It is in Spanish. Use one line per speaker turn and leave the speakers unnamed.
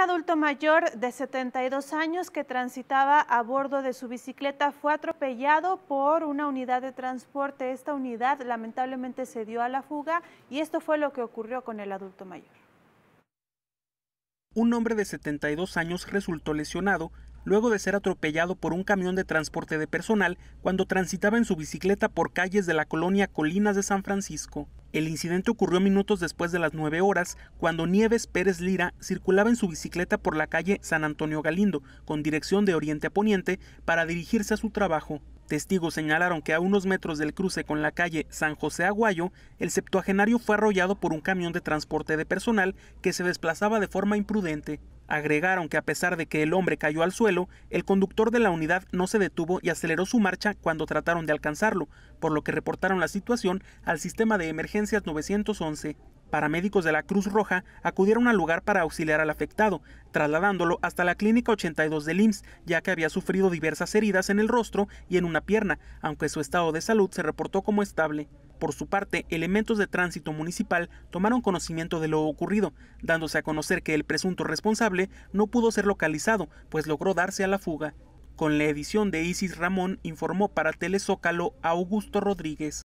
adulto mayor de 72 años que transitaba a bordo de su bicicleta fue atropellado por una unidad de transporte. Esta unidad lamentablemente se dio a la fuga y esto fue lo que ocurrió con el adulto mayor.
Un hombre de 72 años resultó lesionado luego de ser atropellado por un camión de transporte de personal cuando transitaba en su bicicleta por calles de la colonia Colinas de San Francisco. El incidente ocurrió minutos después de las 9 horas, cuando Nieves Pérez Lira circulaba en su bicicleta por la calle San Antonio Galindo, con dirección de oriente a poniente, para dirigirse a su trabajo. Testigos señalaron que a unos metros del cruce con la calle San José Aguayo, el septuagenario fue arrollado por un camión de transporte de personal que se desplazaba de forma imprudente. Agregaron que a pesar de que el hombre cayó al suelo, el conductor de la unidad no se detuvo y aceleró su marcha cuando trataron de alcanzarlo, por lo que reportaron la situación al sistema de emergencias 911. Paramédicos de la Cruz Roja acudieron al lugar para auxiliar al afectado, trasladándolo hasta la clínica 82 del IMSS, ya que había sufrido diversas heridas en el rostro y en una pierna, aunque su estado de salud se reportó como estable. Por su parte, elementos de tránsito municipal tomaron conocimiento de lo ocurrido, dándose a conocer que el presunto responsable no pudo ser localizado, pues logró darse a la fuga. Con la edición de Isis Ramón, informó para Telezócalo Augusto Rodríguez.